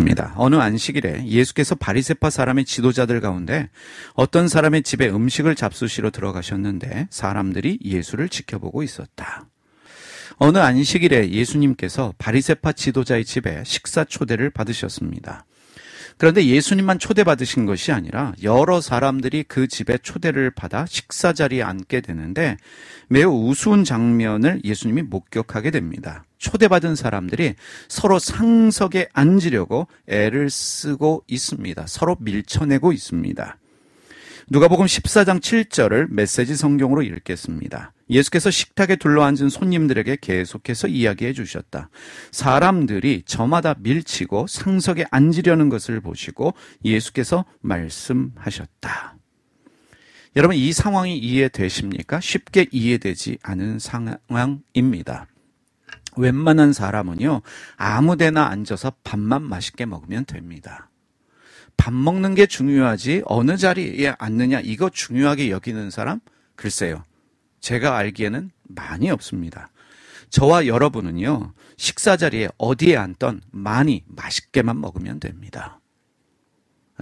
입니다. 어느 안식일에 예수께서 바리세파 사람의 지도자들 가운데 어떤 사람의 집에 음식을 잡수시러 들어가셨는데 사람들이 예수를 지켜보고 있었다. 어느 안식일에 예수님께서 바리세파 지도자의 집에 식사 초대를 받으셨습니다. 그런데 예수님만 초대받으신 것이 아니라 여러 사람들이 그 집에 초대를 받아 식사 자리에 앉게 되는데 매우 우스운 장면을 예수님이 목격하게 됩니다. 초대받은 사람들이 서로 상석에 앉으려고 애를 쓰고 있습니다. 서로 밀쳐내고 있습니다. 누가복음 14장 7절을 메시지 성경으로 읽겠습니다. 예수께서 식탁에 둘러앉은 손님들에게 계속해서 이야기해 주셨다. 사람들이 저마다 밀치고 상석에 앉으려는 것을 보시고 예수께서 말씀하셨다. 여러분 이 상황이 이해되십니까? 쉽게 이해되지 않은 상황입니다. 웬만한 사람은요, 아무 데나 앉아서 밥만 맛있게 먹으면 됩니다. 밥 먹는 게 중요하지, 어느 자리에 앉느냐, 이거 중요하게 여기는 사람? 글쎄요. 제가 알기에는 많이 없습니다. 저와 여러분은요, 식사 자리에 어디에 앉던 많이 맛있게만 먹으면 됩니다.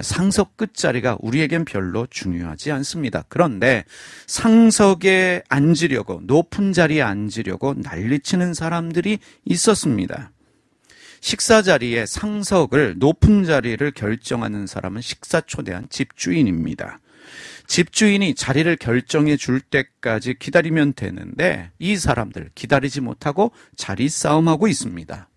상석 끝자리가 우리에겐 별로 중요하지 않습니다. 그런데 상석에 앉으려고 높은 자리에 앉으려고 난리치는 사람들이 있었습니다. 식사 자리에 상석을 높은 자리를 결정하는 사람은 식사 초대한 집주인입니다. 집주인이 자리를 결정해 줄 때까지 기다리면 되는데 이 사람들 기다리지 못하고 자리 싸움하고 있습니다.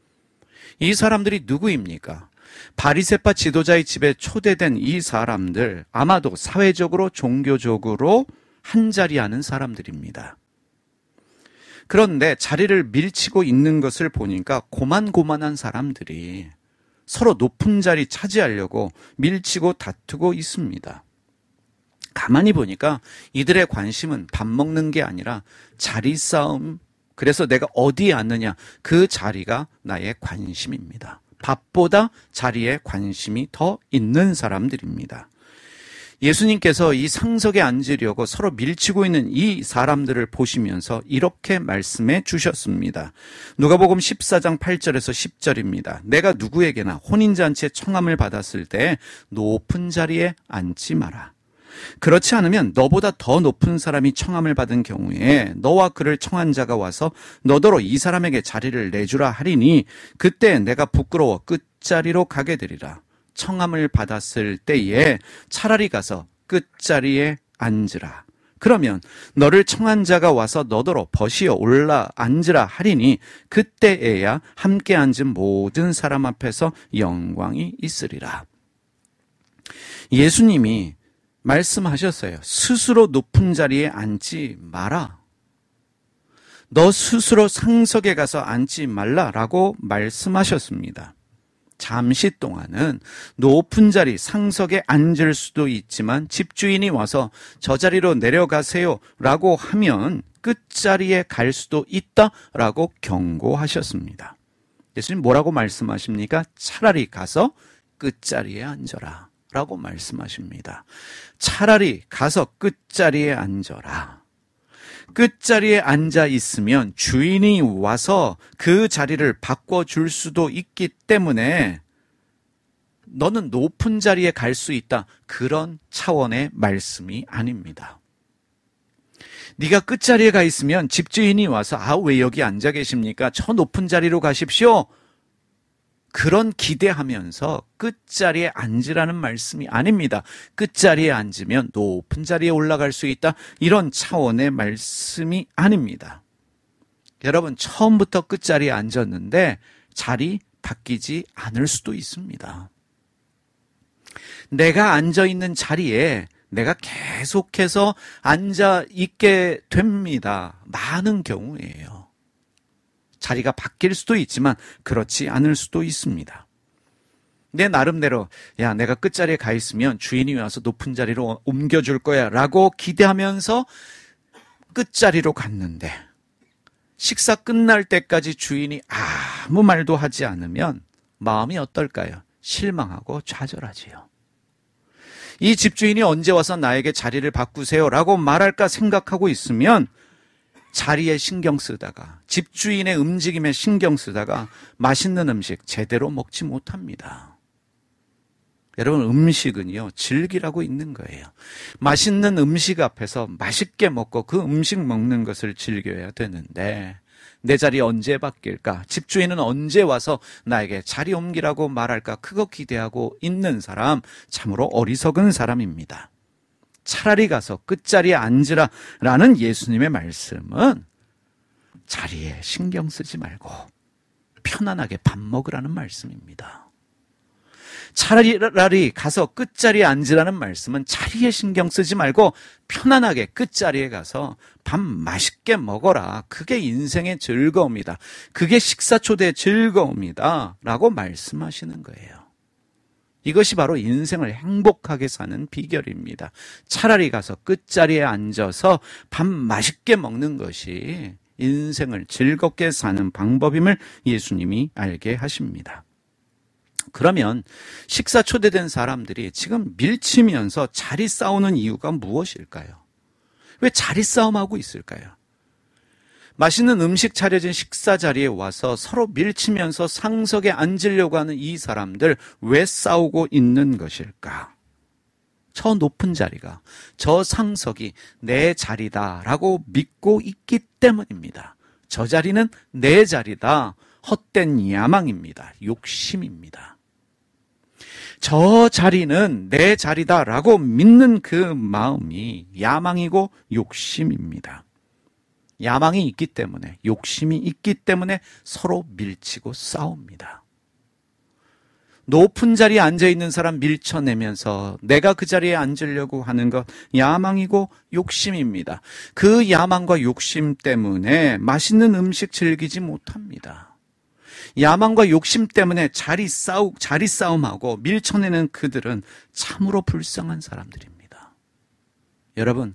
이 사람들이 누구입니까? 바리세파 지도자의 집에 초대된 이 사람들 아마도 사회적으로 종교적으로 한자리하는 사람들입니다. 그런데 자리를 밀치고 있는 것을 보니까 고만고만한 사람들이 서로 높은 자리 차지하려고 밀치고 다투고 있습니다. 가만히 보니까 이들의 관심은 밥 먹는 게 아니라 자리 싸움, 그래서 내가 어디에 앉느냐, 그 자리가 나의 관심입니다. 밥보다 자리에 관심이 더 있는 사람들입니다. 예수님께서 이 상석에 앉으려고 서로 밀치고 있는 이 사람들을 보시면서 이렇게 말씀해 주셨습니다. 누가복음 14장 8절에서 10절입니다. 내가 누구에게나 혼인잔치에 청함을 받았을 때 높은 자리에 앉지 마라. 그렇지 않으면 너보다 더 높은 사람이 청함을 받은 경우에 너와 그를 청한 자가 와서 너더러 이 사람에게 자리를 내주라 하리니 그때 내가 부끄러워 끝자리로 가게 되리라. 청함을 받았을 때에 차라리 가서 끝자리에 앉으라. 그러면 너를 청한 자가 와서 너더러 벗이어 올라 앉으라 하리니 그때에야 함께 앉은 모든 사람 앞에서 영광이 있으리라. 예수님이 말씀하셨어요. 스스로 높은 자리에 앉지 마라. 너 스스로 상석에 가서 앉지 말라라고 말씀하셨습니다. 잠시 동안은 높은 자리 상석에 앉을 수도 있지만 집주인이 와서 저 자리로 내려가세요 라고 하면 끝자리에 갈 수도 있다 라고 경고하셨습니다. 예수님 뭐라고 말씀하십니까? 차라리 가서 끝자리에 앉아라. 라고 말씀하십니다. 차라리 가서 끝자리에 앉아라. 끝자리에 앉아 있으면 주인이 와서 그 자리를 바꿔줄 수도 있기 때문에 너는 높은 자리에 갈 수 있다. 그런 차원의 말씀이 아닙니다. 네가 끝자리에 가 있으면 집주인이 와서 아 왜 여기 앉아 계십니까? 저 높은 자리로 가십시오. 그런 기대하면서 끝자리에 앉으라는 말씀이 아닙니다. 끝자리에 앉으면 높은 자리에 올라갈 수 있다. 이런 차원의 말씀이 아닙니다. 여러분, 처음부터 끝자리에 앉았는데 자리 바뀌지 않을 수도 있습니다. 내가 앉아 있는 자리에 내가 계속해서 앉아 있게 됩니다. 많은 경우에요. 자리가 바뀔 수도 있지만 그렇지 않을 수도 있습니다. 내 나름대로 야 내가 끝자리에 가 있으면 주인이 와서 높은 자리로 옮겨줄 거야라고 기대하면서 끝자리로 갔는데 식사 끝날 때까지 주인이 아무 말도 하지 않으면 마음이 어떨까요? 실망하고 좌절하지요. 이 집주인이 언제 와서 나에게 자리를 바꾸세요라고 말할까 생각하고 있으면 자리에 신경 쓰다가 집주인의 움직임에 신경 쓰다가 맛있는 음식 제대로 먹지 못합니다. 여러분 음식은요 즐기라고 있는 거예요. 맛있는 음식 앞에서 맛있게 먹고 그 음식 먹는 것을 즐겨야 되는데 내 자리 언제 바뀔까? 집주인은 언제 와서 나에게 자리 옮기라고 말할까? 그거 기대하고 있는 사람 참으로 어리석은 사람입니다. 차라리 가서 끝자리에 앉으라 라는 예수님의 말씀은 자리에 신경 쓰지 말고 편안하게 밥 먹으라는 말씀입니다. 차라리 가서 끝자리에 앉으라는 말씀은 자리에 신경 쓰지 말고 편안하게 끝자리에 가서 밥 맛있게 먹어라. 그게 인생의 즐거움이다. 그게 식사 초대의 즐거움이다. 라고 말씀하시는 거예요. 이것이 바로 인생을 행복하게 사는 비결입니다. 차라리 가서 끝자리에 앉아서 밥 맛있게 먹는 것이 인생을 즐겁게 사는 방법임을 예수님이 알게 하십니다. 그러면 식사 초대된 사람들이 지금 밀치면서 자리 싸우는 이유가 무엇일까요? 왜 자리 싸움하고 있을까요? 맛있는 음식 차려진 식사 자리에 와서 서로 밀치면서 상석에 앉으려고 하는 이 사람들 왜 싸우고 있는 것일까? 저 높은 자리가, 저 상석이 내 자리다라고 믿고 있기 때문입니다. 저 자리는 내 자리다. 헛된 야망입니다. 욕심입니다. 저 자리는 내 자리다라고 믿는 그 마음이 야망이고 욕심입니다. 야망이 있기 때문에, 욕심이 있기 때문에 서로 밀치고 싸웁니다. 높은 자리에 앉아 있는 사람 밀쳐내면서 내가 그 자리에 앉으려고 하는 것 야망이고 욕심입니다. 그 야망과 욕심 때문에 맛있는 음식 즐기지 못합니다. 야망과 욕심 때문에 자리 싸우 자리 싸움하고 밀쳐내는 그들은 참으로 불쌍한 사람들입니다. 여러분,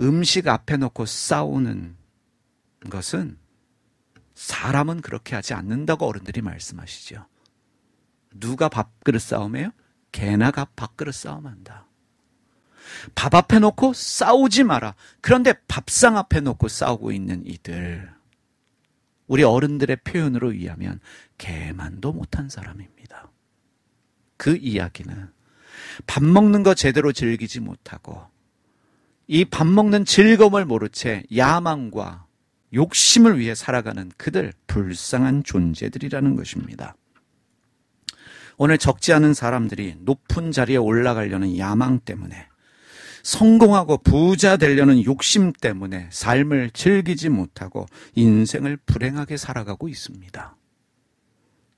음식 앞에 놓고 싸우는 것은 사람은 그렇게 하지 않는다고 어른들이 말씀하시죠. 누가 밥그릇 싸움해요? 개나 밥그릇 싸움한다. 밥 앞에 놓고 싸우지 마라. 그런데 밥상 앞에 놓고 싸우고 있는 이들. 우리 어른들의 표현으로 의하면 개만도 못한 사람입니다. 그 이야기는 밥 먹는 거 제대로 즐기지 못하고 이 밥 먹는 즐거움을 모르채 야망과 욕심을 위해 살아가는 그들 불쌍한 존재들이라는 것입니다. 오늘 적지 않은 사람들이 높은 자리에 올라가려는 야망 때문에 성공하고 부자 되려는 욕심 때문에 삶을 즐기지 못하고 인생을 불행하게 살아가고 있습니다.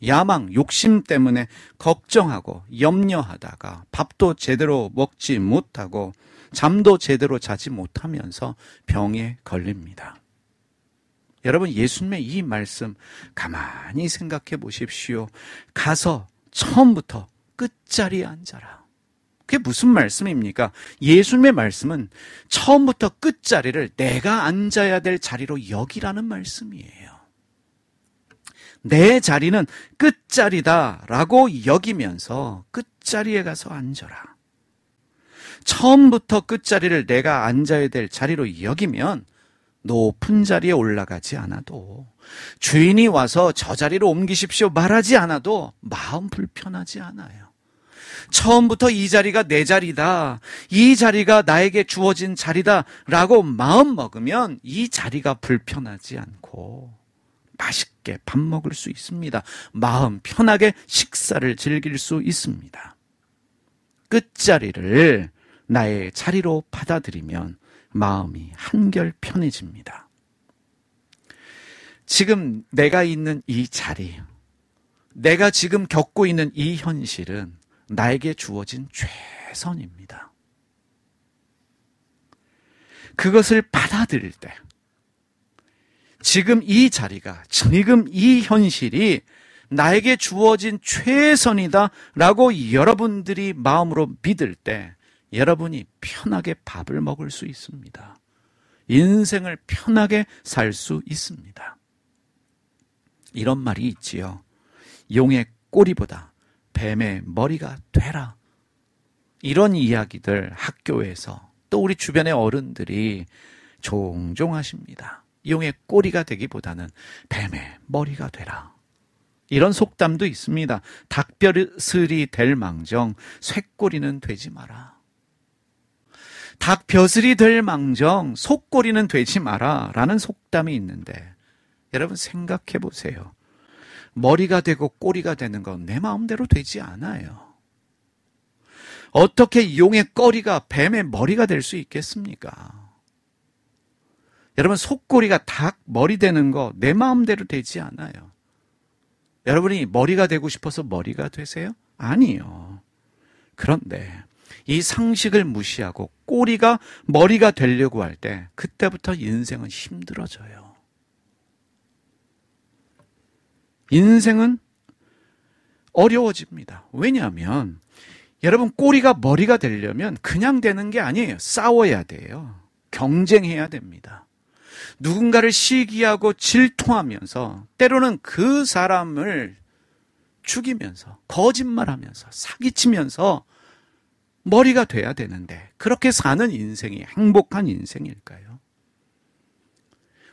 야망, 욕심 때문에 걱정하고 염려하다가 밥도 제대로 먹지 못하고 잠도 제대로 자지 못하면서 병에 걸립니다. 여러분 예수님의 이 말씀 가만히 생각해 보십시오. 가서 처음부터 끝자리에 앉아라. 그게 무슨 말씀입니까? 예수님의 말씀은 처음부터 끝자리를 내가 앉아야 될 자리로 여기라는 말씀이에요. 내 자리는 끝자리다라고 여기면서 끝자리에 가서 앉아라. 처음부터 끝자리를 내가 앉아야 될 자리로 여기면 높은 자리에 올라가지 않아도 주인이 와서 저 자리로 옮기십시오 말하지 않아도 마음 불편하지 않아요. 처음부터 이 자리가 내 자리다. 이 자리가 나에게 주어진 자리다. 라고 마음 먹으면 이 자리가 불편하지 않고 맛있게 밥 먹을 수 있습니다. 마음 편하게 식사를 즐길 수 있습니다. 끝자리를 나의 자리로 받아들이면 마음이 한결 편해집니다. 지금 내가 있는 이 자리, 내가 지금 겪고 있는 이 현실은 나에게 주어진 최선입니다. 그것을 받아들일 때, 지금 이 자리가, 지금 이 현실이 나에게 주어진 최선이다라고 여러분들이 마음으로 믿을 때, 여러분이 편하게 밥을 먹을 수 있습니다. 인생을 편하게 살 수 있습니다. 이런 말이 있지요. 용의 꼬리보다 뱀의 머리가 되라. 이런 이야기들 학교에서 또 우리 주변의 어른들이 종종 하십니다. 용의 꼬리가 되기보다는 뱀의 머리가 되라. 이런 속담도 있습니다. 닭벼슬이 될 망정, 쇠꼬리는 되지 마라. 닭 벼슬이 될 망정 속꼬리는 되지 마라 라는 속담이 있는데 여러분 생각해 보세요. 머리가 되고 꼬리가 되는 건 내 마음대로 되지 않아요. 어떻게 용의 꼬리가 뱀의 머리가 될 수 있겠습니까? 여러분 속꼬리가 닭 머리 되는 거 내 마음대로 되지 않아요. 여러분이 머리가 되고 싶어서 머리가 되세요? 아니요. 그런데 이 상식을 무시하고 꼬리가 머리가 되려고 할 때 그때부터 인생은 힘들어져요. 인생은 어려워집니다. 왜냐하면 여러분 꼬리가 머리가 되려면 그냥 되는 게 아니에요. 싸워야 돼요. 경쟁해야 됩니다. 누군가를 시기하고 질투하면서 때로는 그 사람을 죽이면서 거짓말하면서 사기치면서 머리가 돼야 되는데 그렇게 사는 인생이 행복한 인생일까요?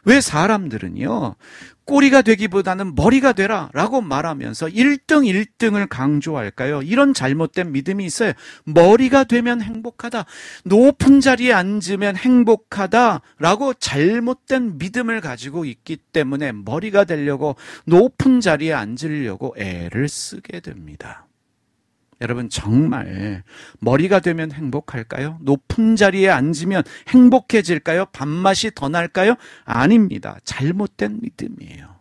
왜 사람들은요, 꼬리가 되기보다는 머리가 되라 라고 말하면서 1등 1등을 강조할까요? 이런 잘못된 믿음이 있어요. 머리가 되면 행복하다. 높은 자리에 앉으면 행복하다. 라고 잘못된 믿음을 가지고 있기 때문에 머리가 되려고 높은 자리에 앉으려고 애를 쓰게 됩니다. 여러분 정말 머리가 되면 행복할까요? 높은 자리에 앉으면 행복해질까요? 밥맛이 더 날까요? 아닙니다. 잘못된 믿음이에요.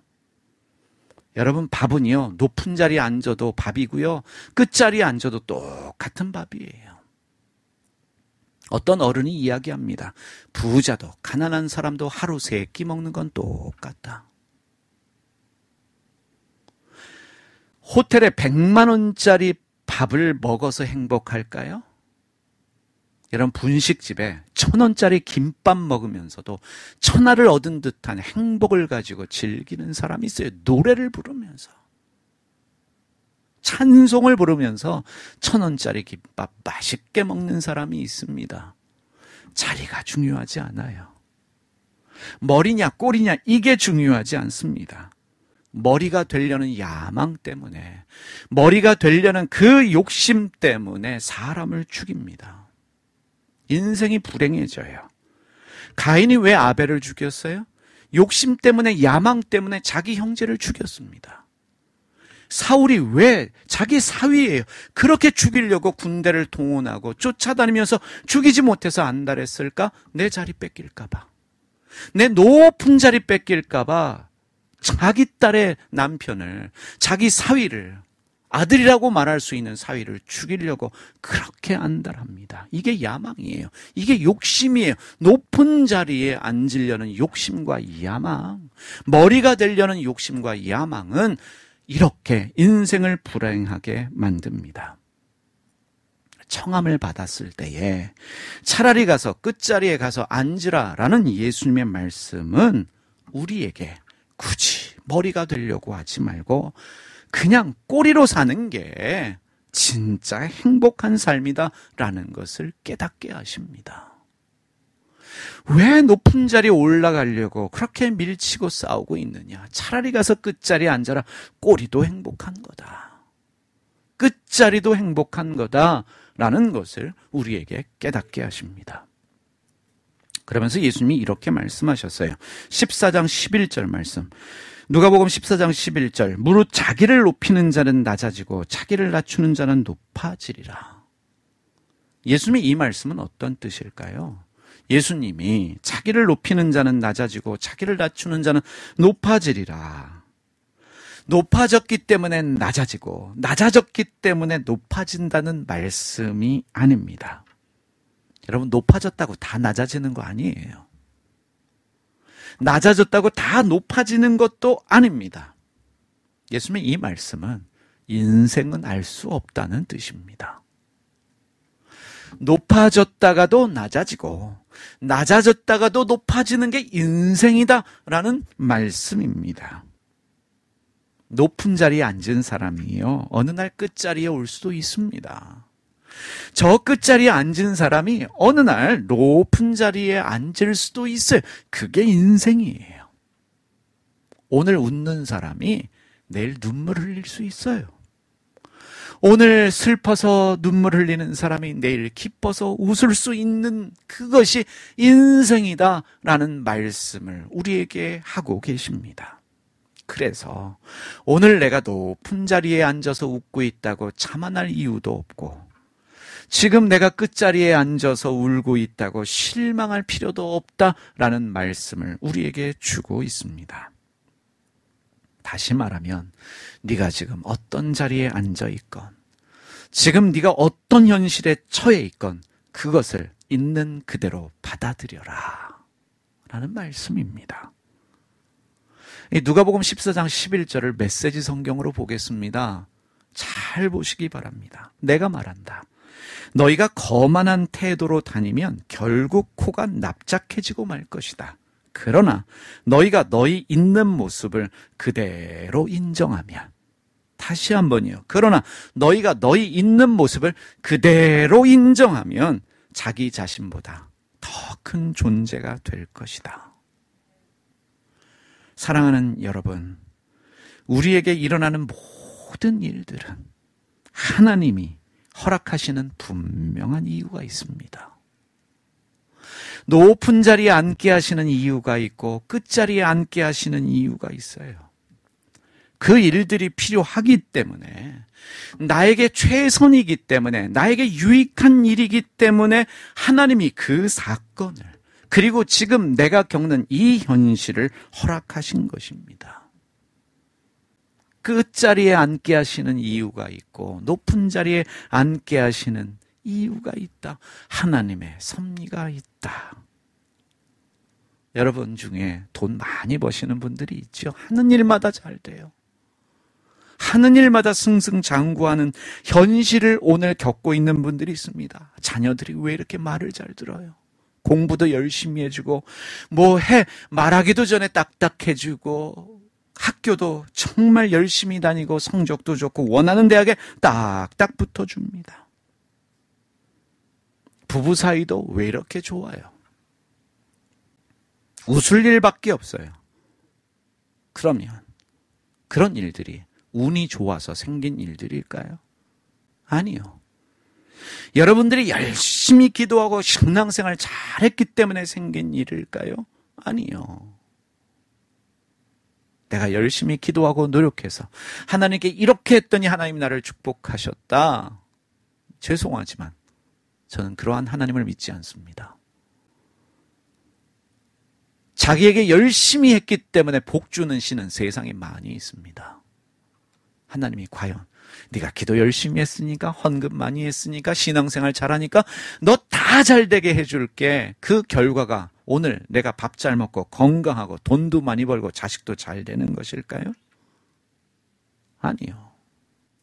여러분 밥은요. 높은 자리에 앉아도 밥이고요. 끝자리에 앉아도 똑같은 밥이에요. 어떤 어른이 이야기합니다. 부자도 가난한 사람도 하루 세 끼 먹는 건 똑같다. 호텔에 100만 원짜리 밥을 먹어서 행복할까요? 이런 분식집에 천 원짜리 김밥 먹으면서도 천하를 얻은 듯한 행복을 가지고 즐기는 사람이 있어요. 노래를 부르면서. 찬송을 부르면서 천 원짜리 김밥 맛있게 먹는 사람이 있습니다. 자리가 중요하지 않아요. 머리냐, 꼬리냐, 이게 중요하지 않습니다. 머리가 되려는 야망 때문에, 머리가 되려는 그 욕심 때문에 사람을 죽입니다. 인생이 불행해져요. 가인이 왜 아벨을 죽였어요? 욕심 때문에, 야망 때문에 자기 형제를 죽였습니다. 사울이 왜 자기 사위예요. 그렇게 죽이려고 군대를 동원하고 쫓아다니면서 죽이지 못해서 안달했을까? 내 자리 뺏길까봐. 내 높은 자리 뺏길까봐 자기 딸의 남편을, 자기 사위를, 아들이라고 말할 수 있는 사위를 죽이려고 그렇게 안달합니다. 이게 야망이에요. 이게 욕심이에요. 높은 자리에 앉으려는 욕심과 야망, 머리가 되려는 욕심과 야망은 이렇게 인생을 불행하게 만듭니다. 청함을 받았을 때에 차라리 가서 끝자리에 가서 앉으라라는 예수님의 말씀은 우리에게 굳이 머리가 되려고 하지 말고 그냥 꼬리로 사는 게 진짜 행복한 삶이다라는 것을 깨닫게 하십니다. 왜 높은 자리에 올라가려고 그렇게 밀치고 싸우고 있느냐? 차라리 가서 끝자리에 앉아라. 꼬리도 행복한 거다. 끝자리도 행복한 거다라는 것을 우리에게 깨닫게 하십니다. 그러면서 예수님이 이렇게 말씀하셨어요. 14장 11절 말씀. 누가복음 14장 11절. 무릇 자기를 높이는 자는 낮아지고 자기를 낮추는 자는 높아지리라. 예수님이 이 말씀은 어떤 뜻일까요? 예수님이 자기를 높이는 자는 낮아지고 자기를 낮추는 자는 높아지리라. 높아졌기 때문에 낮아지고 낮아졌기 때문에 높아진다는 말씀이 아닙니다. 여러분 높아졌다고 다 낮아지는 거 아니에요. 낮아졌다고 다 높아지는 것도 아닙니다. 예수님의 이 말씀은 인생은 알 수 없다는 뜻입니다. 높아졌다가도 낮아지고 낮아졌다가도 높아지는 게 인생이다라는 말씀입니다. 높은 자리에 앉은 사람이요. 어느 날 끝자리에 올 수도 있습니다. 저 끝자리에 앉은 사람이 어느 날 높은 자리에 앉을 수도 있어요. 그게 인생이에요. 오늘 웃는 사람이 내일 눈물 흘릴 수 있어요. 오늘 슬퍼서 눈물 흘리는 사람이 내일 기뻐서 웃을 수 있는 그것이 인생이다라는 말씀을 우리에게 하고 계십니다. 그래서 오늘 내가 높은 자리에 앉아서 웃고 있다고 자만할 이유도 없고 지금 내가 끝자리에 앉아서 울고 있다고 실망할 필요도 없다라는 말씀을 우리에게 주고 있습니다. 다시 말하면 네가 지금 어떤 자리에 앉아 있건 지금 네가 어떤 현실에 처해 있건 그것을 있는 그대로 받아들여라 라는 말씀입니다. 누가복음 14장 11절을 메시지 성경으로 보겠습니다. 잘 보시기 바랍니다. 내가 말한다. 너희가 거만한 태도로 다니면 결국 코가 납작해지고 말 것이다. 그러나 너희가 너희 있는 모습을 그대로 인정하면 다시 한번요. 그러나 너희가 너희 있는 모습을 그대로 인정하면 자기 자신보다 더 큰 존재가 될 것이다. 사랑하는 여러분, 우리에게 일어나는 모든 일들은 하나님이 허락하시는 분명한 이유가 있습니다. 높은 자리에 앉게 하시는 이유가 있고 끝자리에 앉게 하시는 이유가 있어요. 그 일들이 필요하기 때문에 나에게 최선이기 때문에 나에게 유익한 일이기 때문에 하나님이 그 사건을 그리고 지금 내가 겪는 이 현실을 허락하신 것입니다. 끝자리에 그 앉게 하시는 이유가 있고 높은 자리에 앉게 하시는 이유가 있다. 하나님의 섭리가 있다. 여러분 중에 돈 많이 버시는 분들이 있죠. 하는 일마다 잘 돼요. 하는 일마다 승승장구하는 현실을 오늘 겪고 있는 분들이 있습니다. 자녀들이 왜 이렇게 말을 잘 들어요? 공부도 열심히 해주고, 뭐 해, 말하기도 전에 딱딱해주고, 학교도 정말 열심히 다니고 성적도 좋고 원하는 대학에 딱딱 붙어줍니다. 부부 사이도 왜 이렇게 좋아요? 웃을 일밖에 없어요. 그러면 그런 일들이 운이 좋아서 생긴 일들일까요? 아니요. 여러분들이 열심히 기도하고 신앙생활 잘했기 때문에 생긴 일일까요? 아니요. 내가 열심히 기도하고 노력해서 하나님께 이렇게 했더니 하나님 나를 축복하셨다. 죄송하지만 저는 그러한 하나님을 믿지 않습니다. 자기에게 열심히 했기 때문에 복 주는 신은 세상에 많이 있습니다. 하나님이 과연 네가 기도 열심히 했으니까 헌금 많이 했으니까 신앙생활 잘하니까 너 다 잘되게 해줄게. 그 결과가 오늘 내가 밥 잘 먹고 건강하고 돈도 많이 벌고 자식도 잘 되는 것일까요? 아니요.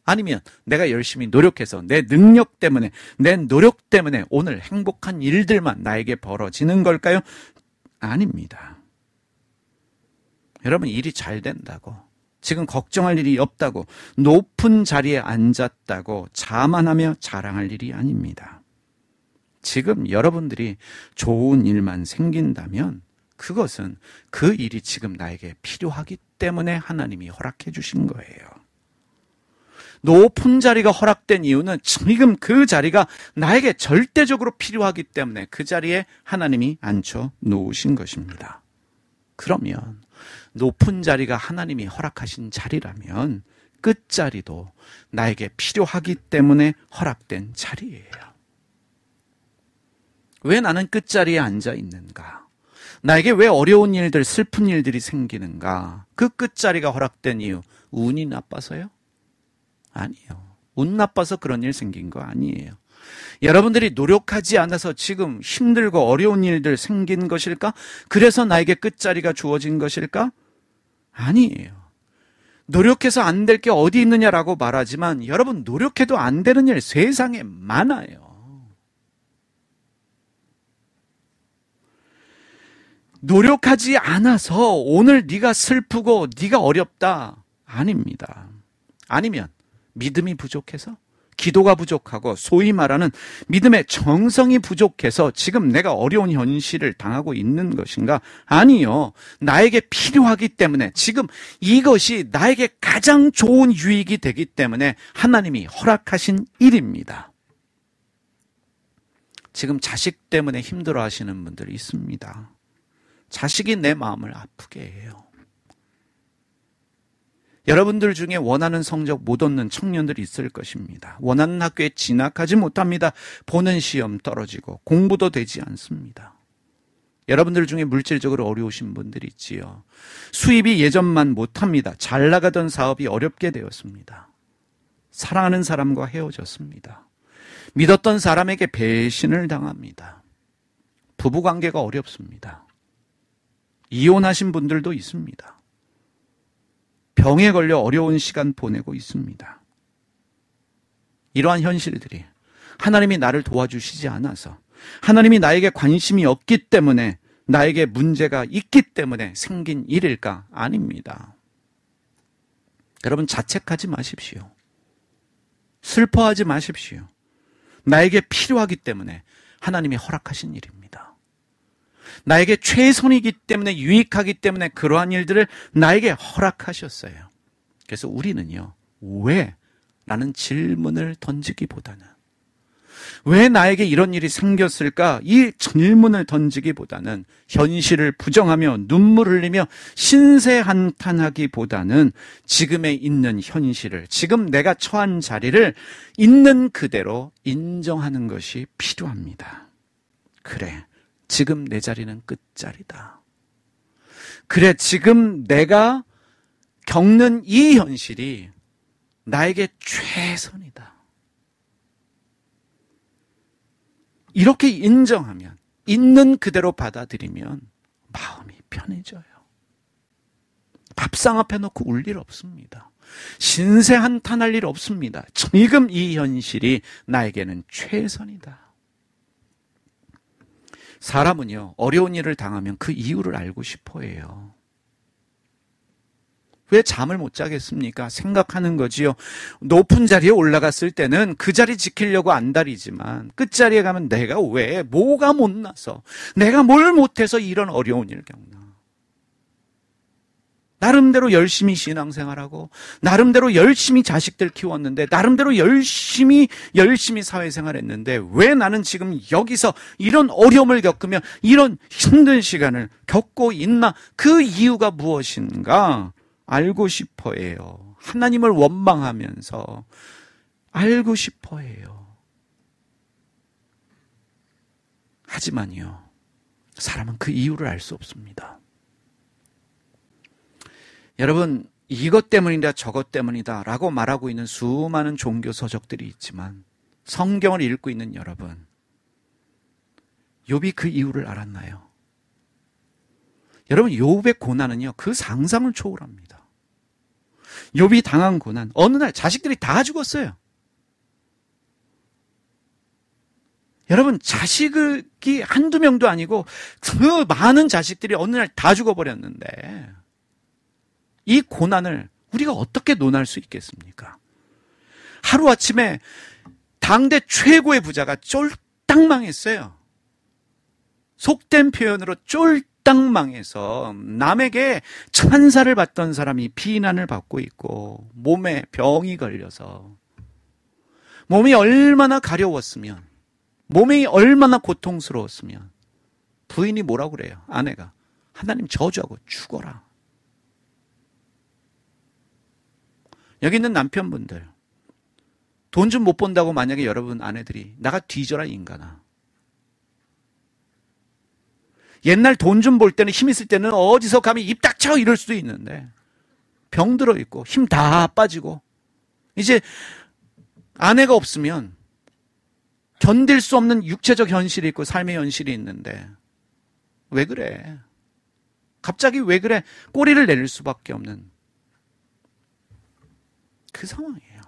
아니면 내가 열심히 노력해서 내 능력 때문에, 내 노력 때문에 오늘 행복한 일들만 나에게 벌어지는 걸까요? 아닙니다. 여러분, 일이 잘 된다고, 지금 걱정할 일이 없다고, 높은 자리에 앉았다고 자만하며 자랑할 일이 아닙니다. 지금 여러분들이 좋은 일만 생긴다면 그것은 그 일이 지금 나에게 필요하기 때문에 하나님이 허락해 주신 거예요. 높은 자리가 허락된 이유는 지금 그 자리가 나에게 절대적으로 필요하기 때문에 그 자리에 하나님이 앉혀 놓으신 것입니다. 그러면 높은 자리가 하나님이 허락하신 자리라면 끝자리도 나에게 필요하기 때문에 허락된 자리예요. 왜 나는 끝자리에 앉아 있는가? 나에게 왜 어려운 일들, 슬픈 일들이 생기는가? 그 끝자리가 허락된 이유, 운이 나빠서요? 아니에요. 운 나빠서 그런 일 생긴 거 아니에요. 여러분들이 노력하지 않아서 지금 힘들고 어려운 일들 생긴 것일까? 그래서 나에게 끝자리가 주어진 것일까? 아니에요. 노력해서 안 될 게 어디 있느냐라고 말하지만 여러분 노력해도 안 되는 일 세상에 많아요. 노력하지 않아서 오늘 네가 슬프고 네가 어렵다 아닙니다. 아니면 믿음이 부족해서 기도가 부족하고 소위 말하는 믿음의 정성이 부족해서 지금 내가 어려운 현실을 당하고 있는 것인가? 아니요. 나에게 필요하기 때문에 지금 이것이 나에게 가장 좋은 유익이 되기 때문에 하나님이 허락하신 일입니다. 지금 자식 때문에 힘들어 하시는 분들이 있습니다. 자식이 내 마음을 아프게 해요. 여러분들 중에 원하는 성적 못 얻는 청년들이 있을 것입니다. 원하는 학교에 진학하지 못합니다. 보는 시험 떨어지고 공부도 되지 않습니다. 여러분들 중에 물질적으로 어려우신 분들이 있지요. 수입이 예전만 못합니다. 잘 나가던 사업이 어렵게 되었습니다. 사랑하는 사람과 헤어졌습니다. 믿었던 사람에게 배신을 당합니다. 부부관계가 어렵습니다. 이혼하신 분들도 있습니다. 병에 걸려 어려운 시간 보내고 있습니다. 이러한 현실들이 하나님이 나를 도와주시지 않아서 하나님이 나에게 관심이 없기 때문에 나에게 문제가 있기 때문에 생긴 일일까? 아닙니다. 여러분 자책하지 마십시오. 슬퍼하지 마십시오. 나에게 필요하기 때문에 하나님이 허락하신 일입니다. 나에게 최선이기 때문에 유익하기 때문에 그러한 일들을 나에게 허락하셨어요. 그래서 우리는요, 왜? 라는 질문을 던지기보다는 왜 나에게 이런 일이 생겼을까? 이 질문을 던지기보다는 현실을 부정하며 눈물 흘리며 신세한탄하기보다는 지금에 있는 현실을 지금 내가 처한 자리를 있는 그대로 인정하는 것이 필요합니다. 그래. 지금 내 자리는 끝자리다. 그래, 지금 내가 겪는 이 현실이 나에게 최선이다. 이렇게 인정하면, 있는 그대로 받아들이면 마음이 편해져요. 밥상 앞에 놓고 울 일 없습니다. 신세 한탄할 일 없습니다. 지금 이 현실이 나에게는 최선이다. 사람은요, 어려운 일을 당하면 그 이유를 알고 싶어 해요. 왜 잠을 못 자겠습니까? 생각하는 거지요. 높은 자리에 올라갔을 때는 그 자리 지키려고 안달이지만 끝자리에 가면 내가 왜, 뭐가 못나서, 내가 뭘 못해서 이런 어려운 일 겪나. 나름대로 열심히 신앙생활하고 나름대로 열심히 자식들 키웠는데 나름대로 열심히 열심히 사회생활했는데 왜 나는 지금 여기서 이런 어려움을 겪으며 이런 힘든 시간을 겪고 있나 그 이유가 무엇인가 알고 싶어해요. 하나님을 원망하면서 알고 싶어해요. 하지만요. 사람은 그 이유를 알 수 없습니다. 여러분, 이것 때문이다, 저것 때문이다 라고 말하고 있는 수많은 종교 서적들이 있지만 성경을 읽고 있는 여러분, 욥이 그 이유를 알았나요? 여러분, 욥의 고난은요, 그 상상을 초월합니다. 욥이 당한 고난, 어느 날 자식들이 다 죽었어요. 여러분, 자식이 한두 명도 아니고 그 많은 자식들이 어느 날 다 죽어버렸는데 이 고난을 우리가 어떻게 논할 수 있겠습니까? 하루아침에 당대 최고의 부자가 쫄딱 망했어요. 속된 표현으로 쫄딱 망해서 남에게 찬사를 받던 사람이 비난을 받고 있고 몸에 병이 걸려서 몸이 얼마나 가려웠으면 몸이 얼마나 고통스러웠으면 부인이 뭐라고 그래요? 아내가 하나님 저주하고 죽어라. 여기 있는 남편분들 돈 좀못 번다고 만약에 여러분 아내들이 나가 뒤져라 인간아 옛날 돈좀벌 때는 힘 있을 때는 어디서 가면 입 닥쳐 이럴 수도 있는데 병들어 있고 힘 다 빠지고 이제 아내가 없으면 견딜 수 없는 육체적 현실이 있고 삶의 현실이 있는데 왜 그래? 갑자기 왜 그래? 꼬리를 내릴 수밖에 없는 그 상황이에요.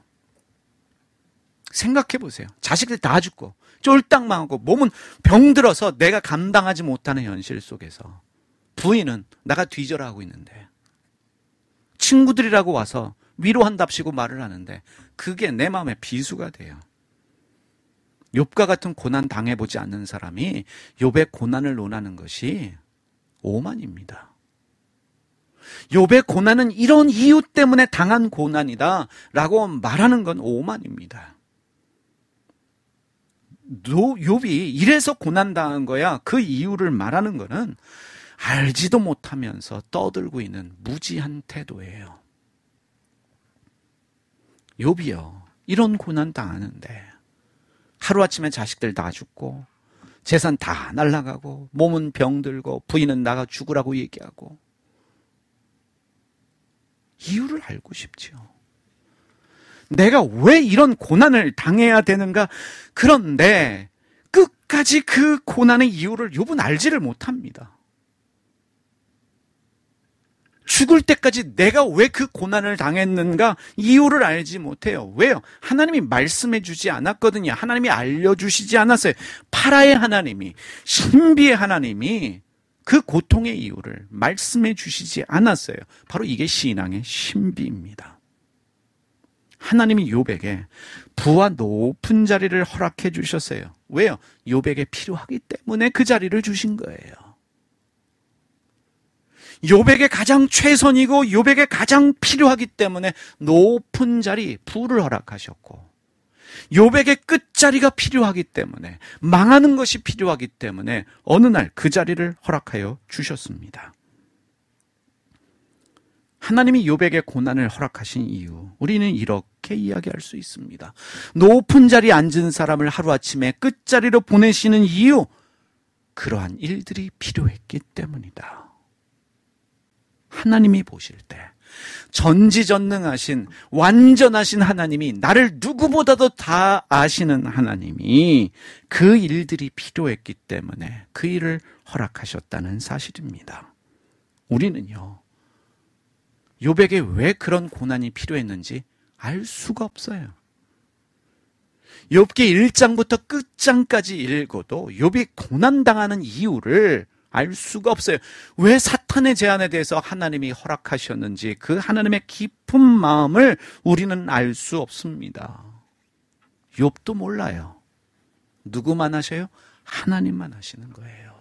생각해 보세요. 자식들 다 죽고 쫄딱 망하고 몸은 병들어서 내가 감당하지 못하는 현실 속에서 부인은 나가 뒤져라 하고 있는데 친구들이라고 와서 위로한답시고 말을 하는데 그게 내 마음에 비수가 돼요. 욕과 같은 고난 당해보지 않는 사람이 욕의 고난을 논하는 것이 오만입니다. 욥의 고난은 이런 이유 때문에 당한 고난이다라고 말하는 건 오만입니다. 욥이 이래서 고난당한 거야. 그 이유를 말하는 거는 알지도 못하면서 떠들고 있는 무지한 태도예요. 욥이요. 이런 고난 당하는데 하루아침에 자식들 다 죽고 재산 다 날라가고 몸은 병들고 부인은 나가 죽으라고 얘기하고 이유를 알고 싶지요. 내가 왜 이런 고난을 당해야 되는가? 그런데 끝까지 그 고난의 이유를 요은 알지를 못합니다. 죽을 때까지 내가 왜 그 고난을 당했는가 이유를 알지 못해요. 왜요? 하나님이 말씀해 주지 않았거든요. 하나님이 알려 주시지 않았어요. 파라의 하나님이 신비의 하나님이 그 고통의 이유를 말씀해 주시지 않았어요. 바로 이게 신앙의 신비입니다. 하나님이 요백에 부와 높은 자리를 허락해 주셨어요. 왜요? 요백에 필요하기 때문에 그 자리를 주신 거예요. 요백에 가장 최선이고 요백에 가장 필요하기 때문에 높은 자리 부를 허락하셨고 요백의 끝자리가 필요하기 때문에 망하는 것이 필요하기 때문에 어느 날 그 자리를 허락하여 주셨습니다. 하나님이 요백의 고난을 허락하신 이유 우리는 이렇게 이야기할 수 있습니다. 높은 자리에 앉은 사람을 하루아침에 끝자리로 보내시는 이유 그러한 일들이 필요했기 때문이다. 하나님이 보실 때 전지전능하신 완전하신 하나님이 나를 누구보다도 다 아시는 하나님이 그 일들이 필요했기 때문에 그 일을 허락하셨다는 사실입니다. 우리는요. 요백에 왜 그런 고난이 필요했는지 알 수가 없어요. 욥기 1장부터 끝장까지 읽어도 욥이 고난 당하는 이유를 알 수가 없어요. 왜 사탄의 제안에 대해서 하나님이 허락하셨는지 그 하나님의 깊은 마음을 우리는 알 수 없습니다. 욥도 몰라요. 누구만 하셔요? 하나님만 하시는 거예요.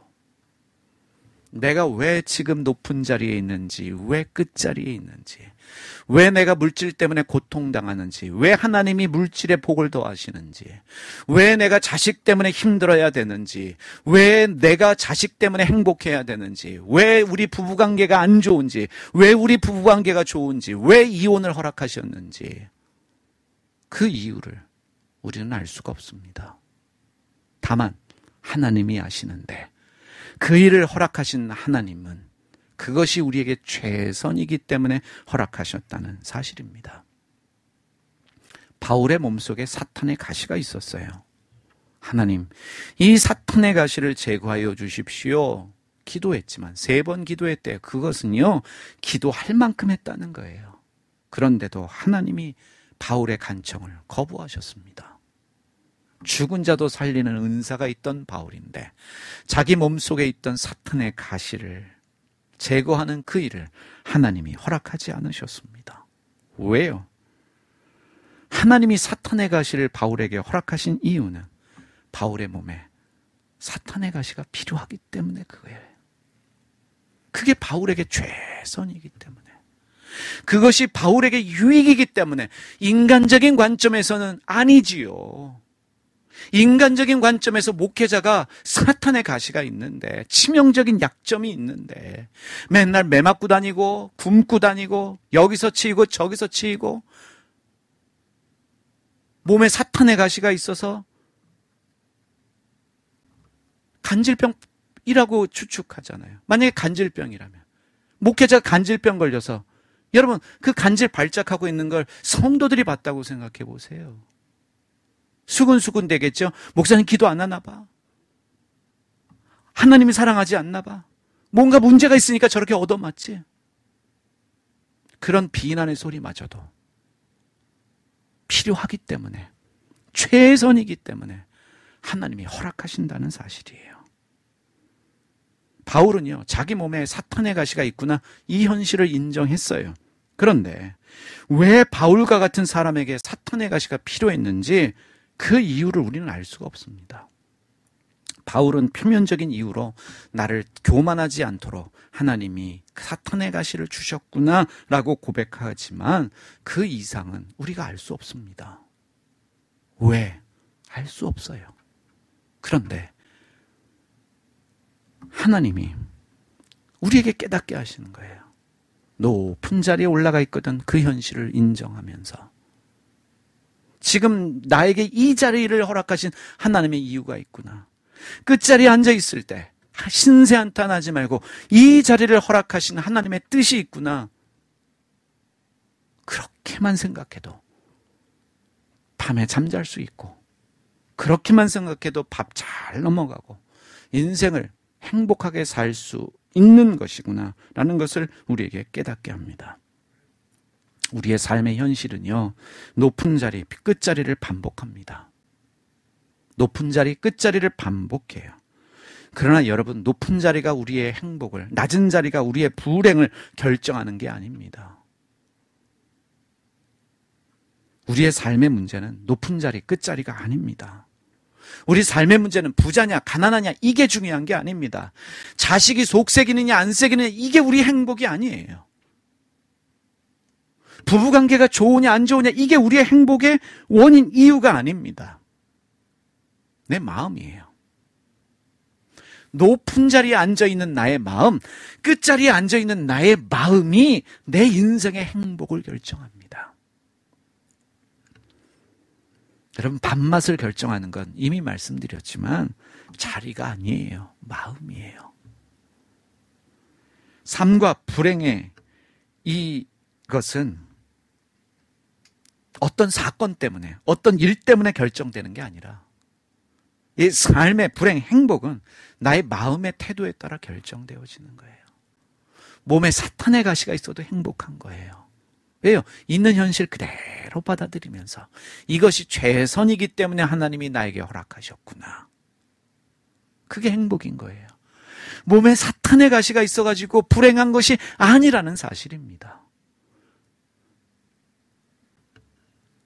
내가 왜 지금 높은 자리에 있는지, 왜 끝자리에 있는지, 왜 내가 물질 때문에 고통당하는지, 왜 하나님이 물질의 복을 더하시는지, 왜 내가 자식 때문에 힘들어야 되는지, 왜 내가 자식 때문에 행복해야 되는지, 왜 우리 부부관계가 안 좋은지, 왜 우리 부부관계가 좋은지, 왜 이혼을 허락하셨는지, 그 이유를 우리는 알 수가 없습니다. 다만, 하나님이 아시는데, 그 일을 허락하신 하나님은 그것이 우리에게 최선이기 때문에 허락하셨다는 사실입니다. 바울의 몸속에 사탄의 가시가 있었어요. 하나님, 이 사탄의 가시를 제거하여 주십시오. 기도했지만 세 번 기도했대요. 그것은요, 기도할 만큼 했다는 거예요. 그런데도 하나님이 바울의 간청을 거부하셨습니다. 죽은 자도 살리는 은사가 있던 바울인데 자기 몸속에 있던 사탄의 가시를 제거하는 그 일을 하나님이 허락하지 않으셨습니다. 왜요? 하나님이 사탄의 가시를 바울에게 허락하신 이유는 바울의 몸에 사탄의 가시가 필요하기 때문에 그거예요. 그게 바울에게 최선이기 때문에. 그것이 바울에게 유익이기 때문에 인간적인 관점에서는 아니지요. 인간적인 관점에서 목회자가 사탄의 가시가 있는데 치명적인 약점이 있는데 맨날 매 맞고 다니고 굶고 다니고 여기서 치이고 저기서 치이고 몸에 사탄의 가시가 있어서 간질병이라고 추측하잖아요. 만약에 간질병이라면 목회자가 간질병 걸려서 여러분 그 간질 발작하고 있는 걸 성도들이 봤다고 생각해 보세요. 수근수근 되겠죠? 목사님 기도 안 하나 봐. 하나님이 사랑하지 않나 봐. 뭔가 문제가 있으니까 저렇게 얻어맞지. 그런 비난의 소리마저도 필요하기 때문에 최선이기 때문에 하나님이 허락하신다는 사실이에요. 바울은요, 자기 몸에 사탄의 가시가 있구나 이 현실을 인정했어요. 그런데 왜 바울과 같은 사람에게 사탄의 가시가 필요했는지 그 이유를 우리는 알 수가 없습니다. 바울은 표면적인 이유로 나를 교만하지 않도록 하나님이 사탄의 가시를 주셨구나라고 고백하지만 그 이상은 우리가 알 수 없습니다. 왜? 알 수 없어요. 그런데 하나님이 우리에게 깨닫게 하시는 거예요. 높은 자리에 올라가 있거든 그 현실을 인정하면서 지금 나에게 이 자리를 허락하신 하나님의 이유가 있구나. 끝자리에 그 앉아 있을 때 신세한탄하지 말고 이 자리를 허락하신 하나님의 뜻이 있구나. 그렇게만 생각해도 밤에 잠잘 수 있고 그렇게만 생각해도 밥 잘 넘어가고 인생을 행복하게 살 수 있는 것이구나라는 것을 우리에게 깨닫게 합니다. 우리의 삶의 현실은요, 높은 자리, 끝자리를 반복합니다. 높은 자리, 끝자리를 반복해요. 그러나 여러분, 높은 자리가 우리의 행복을, 낮은 자리가 우리의 불행을 결정하는 게 아닙니다. 우리의 삶의 문제는 높은 자리, 끝자리가 아닙니다. 우리 삶의 문제는 부자냐, 가난하냐, 이게 중요한 게 아닙니다. 자식이 속색이느냐, 안색이느냐, 이게 우리 행복이 아니에요. 부부관계가 좋으냐 안 좋으냐 이게 우리의 행복의 원인 이유가 아닙니다. 내 마음이에요. 높은 자리에 앉아 있는 나의 마음, 끝자리에 앉아 있는 나의 마음이 내 인생의 행복을 결정합니다. 여러분 밥맛을 결정하는 건 이미 말씀드렸지만 자리가 아니에요. 마음이에요. 삶과 불행의 이것은 어떤 사건 때문에, 어떤 일 때문에 결정되는 게 아니라 이 삶의 불행, 행복은 나의 마음의 태도에 따라 결정되어지는 거예요. 몸에 사탄의 가시가 있어도 행복한 거예요. 왜요? 있는 현실 그대로 받아들이면서 이것이 최선이기 때문에 하나님이 나에게 허락하셨구나. 그게 행복인 거예요. 몸에 사탄의 가시가 있어가지고 불행한 것이 아니라는 사실입니다.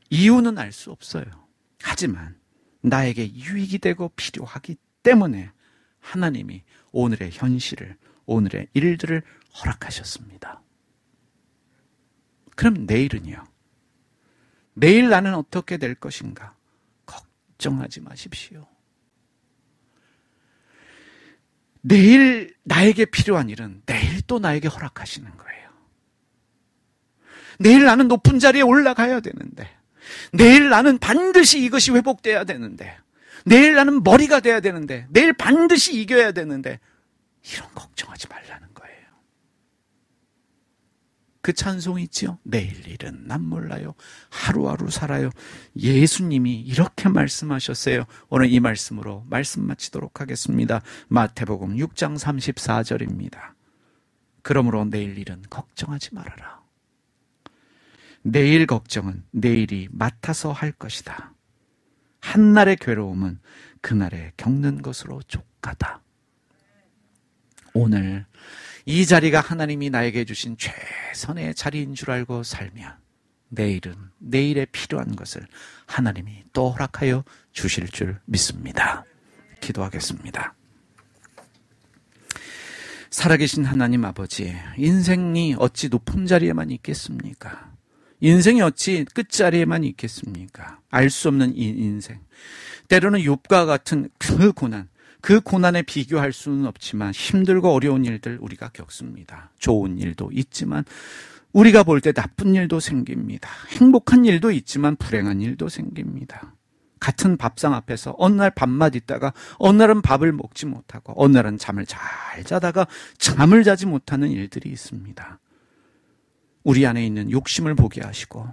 이유는 알 수 없어요. 하지만 나에게 유익이 되고 필요하기 때문에 하나님이 오늘의 현실을, 오늘의 일들을 허락하셨습니다. 그럼 내일은요? 내일 나는 어떻게 될 것인가? 걱정하지 마십시오. 내일 나에게 필요한 일은 내일 또 나에게 허락하시는 거예요. 내일 나는 높은 자리에 올라가야 되는데, 내일 나는 반드시 이것이 회복돼야 되는데, 내일 나는 머리가 돼야 되는데, 내일 반드시 이겨야 되는데, 이런 걱정하지 말라는 거예요. 그 찬송 있지요? 내일 일은 난 몰라요. 하루하루 살아요. 예수님이 이렇게 말씀하셨어요. 오늘 이 말씀으로 말씀 마치도록 하겠습니다. 마태복음 6장 34절입니다. 그러므로 내일 일은 걱정하지 말아라. 내일 걱정은 내일이 맡아서 할 것이다. 한날의 괴로움은 그날에 겪는 것으로 족하다. 오늘 이 자리가 하나님이 나에게 주신 최선의 자리인 줄 알고 살면 내일은 내일에 필요한 것을 하나님이 또 허락하여 주실 줄 믿습니다. 기도하겠습니다. 살아계신 하나님 아버지, 인생이 어찌 높은 자리에만 있겠습니까? 인생이 어찌 끝자리에만 있겠습니까? 알 수 없는 이 인생. 때로는 욕과 같은 그 고난, 그 고난에 비교할 수는 없지만 힘들고 어려운 일들 우리가 겪습니다. 좋은 일도 있지만 우리가 볼 때 나쁜 일도 생깁니다. 행복한 일도 있지만 불행한 일도 생깁니다. 같은 밥상 앞에서 어느 날 밥맛 있다가 어느 날은 밥을 먹지 못하고 어느 날은 잠을 잘 자다가 잠을 자지 못하는 일들이 있습니다. 우리 안에 있는 욕심을 보게 하시고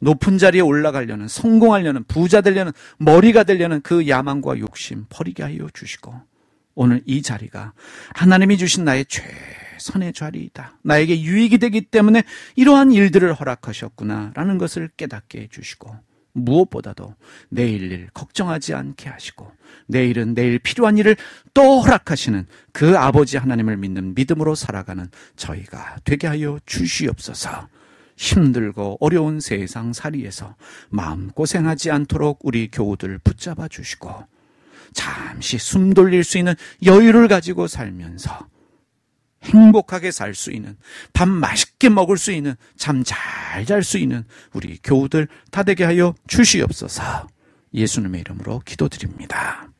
높은 자리에 올라가려는 성공하려는 부자 되려는 머리가 되려는 그 야망과 욕심 버리게 하여 주시고 오늘 이 자리가 하나님이 주신 나의 최선의 자리이다. 나에게 유익이 되기 때문에 이러한 일들을 허락하셨구나라는 것을 깨닫게 해 주시고 무엇보다도 내일 일 걱정하지 않게 하시고 내일은 내일 필요한 일을 또 허락하시는 그 아버지 하나님을 믿는 믿음으로 살아가는 저희가 되게 하여 주시옵소서. 힘들고 어려운 세상 살이에서 마음 고생하지 않도록 우리 교우들 붙잡아 주시고 잠시 숨 돌릴 수 있는 여유를 가지고 살면서 행복하게 살 수 있는, 밥 맛있게 먹을 수 있는, 잠 잘 잘 수 있는 우리 교우들 다 되게 하여 주시옵소서. 예수님의 이름으로 기도드립니다.